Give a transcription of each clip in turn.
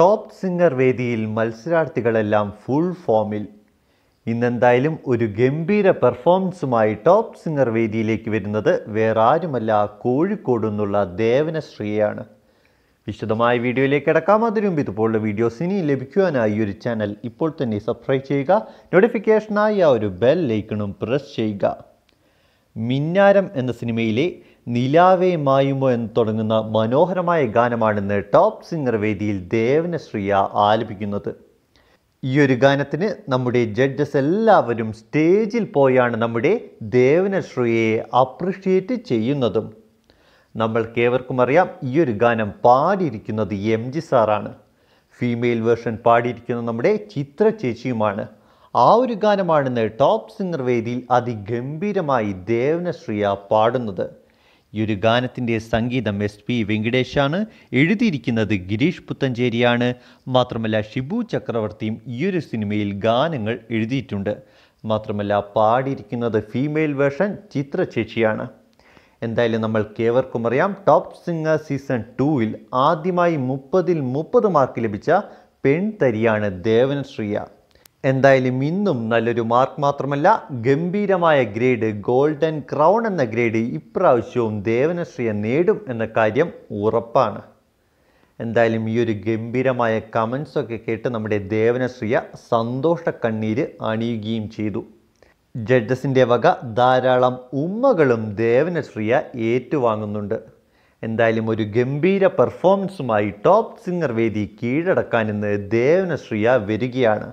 top singer വേദിയിൽ മത്സരാർത്ഥികളെല്ലാം full ഫോമിൽ ഇന്നെന്തായാലും ഒരു ഗംഭീര പെർഫോമൻസുമായി ടോപ്പ് സിംഗർ വേദിയിലേക്ക് വരുന്നത് വേറെ ആരുമല്ല കോഴിക്കോട് നിന്നുള്ള ദേവനശ്രീയാണ് വിശദമായ വീഡിയോയിലേക്ക് കിടക്കാം അതിനു മുമ്പ് ഇതുപോലുള്ള വീഡിയോസ് ഇനി ലഭിക്കുവാനായി ഒരു ചാനൽ ഇപ്പോൾ തന്നെ സബ്സ്ക്രൈബ് ചെയ്യുക നോട്ടിഫിക്കേഷനായി ആ ഒരു ബെൽ ലൈക്കണും പ്രസ് ചെയ്യുക മിന്നാരം എന്ന സിനിമയിലെ നിലാവേ മായുമോ എന്ന് തുടങ്ങുന്ന മനോഹരമായ ഗാനമാണിന്ന് ടോപ്പ് സിംഗർ വേദിയിൽ ദേവനശ്രീയ ആലപിക്കുന്നത് ഈ ഒരു ഗാനത്തിന് നമ്മുടെ ജഡ്ജസ് എല്ലാവരും സ്റ്റേജിൽ പോയാണ് നമ്മുടെ ദേവനശ്രീയെ അപ്രിഷ്യേറ്റ് ചെയ്യുന്നതും ഏവർക്കും അറിയാം ഈ ഒരു ഗാനം പാടിയിരിക്കുന്നത് എം ജി സാറാണ് ഫീമെയിൽ വേർഷൻ പാടിയിരിക്കുന്നത് നമ്മുടെ ചിത്ര ചേച്ചിയുമാണ് ആ ഒരു ഗാനമാണെന്ന് ടോപ്പ് സിംഗർ വേദിയിൽ അതിഗംഭീരമായി ദേവനശ്രീയ പാടുന്നത് ഈ ഒരു ഗാനത്തിൻ്റെ സംഗീതം എസ് പി വെങ്കിടേഷാണ് എഴുതിയിരിക്കുന്നത് ഗിരീഷ് പുത്തഞ്ചേരിയാണ് മാത്രമല്ല ഷിബു ചക്രവർത്തിയും ഈ ഒരു സിനിമയിൽ ഗാനങ്ങൾ എഴുതിയിട്ടുണ്ട് മാത്രമല്ല പാടിയിരിക്കുന്നത് ഫീമെയിൽ വേർഷൻ ചിത്ര ചേച്ചിയാണ് എന്തായാലും നമ്മൾ കേവർക്കും അറിയാം ടോപ്പ് സിംഗർ സീസൺ ടൂവിൽ ആദ്യമായി മുപ്പതിൽ മുപ്പത് മാർക്ക് ലഭിച്ച പെൺതരിയാണ് ദേവനശ്രീയ എന്തായാലും ഇന്നും നല്ലൊരു മാർക്ക് മാത്രമല്ല ഗംഭീരമായ ഗ്രേഡ് ഗോൾഡൻ ക്രൗൺ എന്ന ഗ്രേഡ് ഇപ്രാവശ്യവും ദേവനശ്രീയ നേടും എന്ന കാര്യം ഉറപ്പാണ് എന്തായാലും ഈ ഒരു ഗംഭീരമായ കമൻസൊക്കെ കേട്ട് നമ്മുടെ ദേവനശ്രീയ സന്തോഷ കണ്ണീര് അണിയുകയും ചെയ്തു ജഡ്ജസിൻ്റെ വക ധാരാളം ഉമ്മകളും ദേവനശ്രീയ ഏറ്റുവാങ്ങുന്നുണ്ട് എന്തായാലും ഒരു ഗംഭീര പെർഫോമൻസുമായി ടോപ്പ് സിംഗർ വേദി കീഴടക്കാൻ ഇന്ന് ദേവനശ്രീയ വരികയാണ്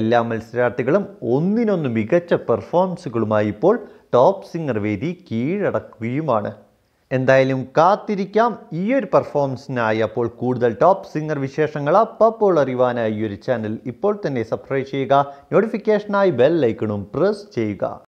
എല്ലാ മത്സരാർത്ഥികളും ഒന്നിനൊന്ന് മികച്ച പെർഫോമൻസുകളുമായി ഇപ്പോൾ ടോപ്പ് സിംഗർ വേദി കീഴടക്കുകയുമാണ് എന്തായാലും കാത്തിരിക്കാം ഈ ഒരു പെർഫോമൻസിനായി അപ്പോൾ കൂടുതൽ ടോപ്പ് സിംഗർ വിശേഷങ്ങൾ അപ്പോൾ അറിയുവാനായി ഈ ഒരു ചാനൽ ഇപ്പോൾ തന്നെ സബ്സ്ക്രൈബ് ചെയ്യുക നോട്ടിഫിക്കേഷനായി ബെൽ ഐക്കണും പ്രസ് ചെയ്യുക